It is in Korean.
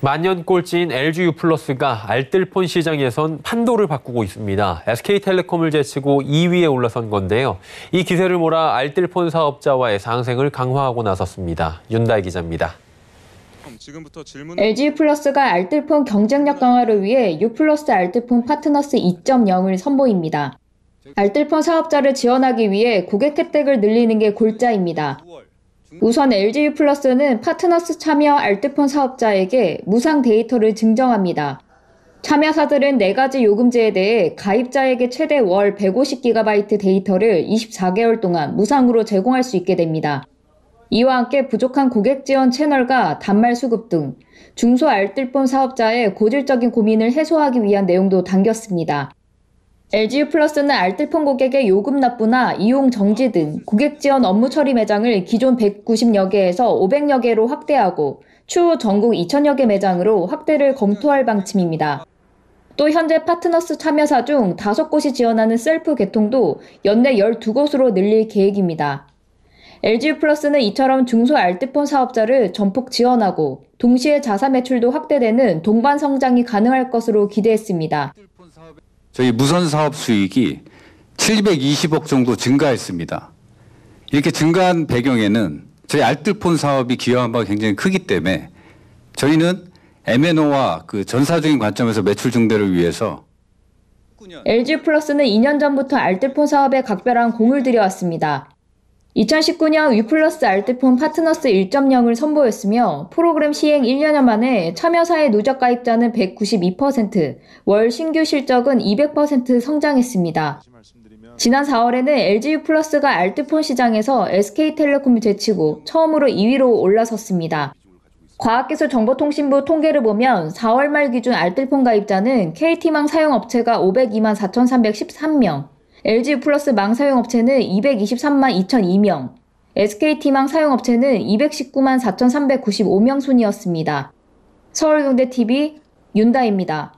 만년 꼴찌인 LG U+가 알뜰폰 시장에선 판도를 바꾸고 있습니다. SK텔레콤을 제치고 2위에 올라선 건데요. 이 기세를 몰아 알뜰폰 사업자와의 상생을 강화하고 나섰습니다. 윤다 기자입니다. LG 플러스가 알뜰폰 경쟁력 강화를 위해 U 플러스 알뜰폰 파트너스 2.0을 선보입니다. 알뜰폰 사업자를 지원하기 위해 고객 혜택을 늘리는 게 골자입니다. 우선 LGU 플러스는 파트너스 참여 알뜰폰 사업자에게 무상 데이터를 증정합니다. 참여사들은 4가지 요금제에 대해 가입자에게 최대 월 150GB 데이터를 24개월 동안 무상으로 제공할 수 있게 됩니다. 이와 함께 부족한 고객 지원 채널과 단말 수급 등 중소 알뜰폰 사업자의 고질적인 고민을 해소하기 위한 내용도 담겼습니다. LGU 플러스는 알뜰폰 고객의 요금 납부나 이용 정지 등 고객 지원 업무 처리 매장을 기존 190여 개에서 500여 개로 확대하고 추후 전국 2천여개 매장으로 확대를 검토할 방침입니다. 또 현재 파트너스 참여사 중 5곳이 지원하는 셀프 개통도 연내 12곳으로 늘릴 계획입니다. LGU 플러스는 이처럼 중소 알뜰폰 사업자를 전폭 지원하고 동시에 자사 매출도 확대되는 동반 성장이 가능할 것으로 기대했습니다. 저희 무선 사업 수익이 720억 정도 증가했습니다. 이렇게 증가한 배경에는 저희 알뜰폰 사업이 기여한 바가 굉장히 크기 때문에 저희는 MNO와 그 전사적인 관점에서 매출 증대를 위해서 LG 플러스는 2년 전부터 알뜰폰 사업에 각별한 공을 들여왔습니다. 2019년 위플러스 알뜰폰 파트너스 1.0을 선보였으며 프로그램 시행 1년여 만에 참여사의 누적 가입자는 192%, 월 신규 실적은 200% 성장했습니다. 지난 4월에는 LGU 플러스가 알뜰폰 시장에서 SK텔레콤을 제치고 처음으로 2위로 올라섰습니다. 과학기술정보통신부 통계를 보면 4월 말 기준 알뜰폰 가입자는 KT망 사용업체가 502만 4,313명, LG 플러스 망 사용업체는 223만 2,002명, SKT망 사용업체는 219만 4,395명 순이었습니다. 서울경대 t v 윤다입니다.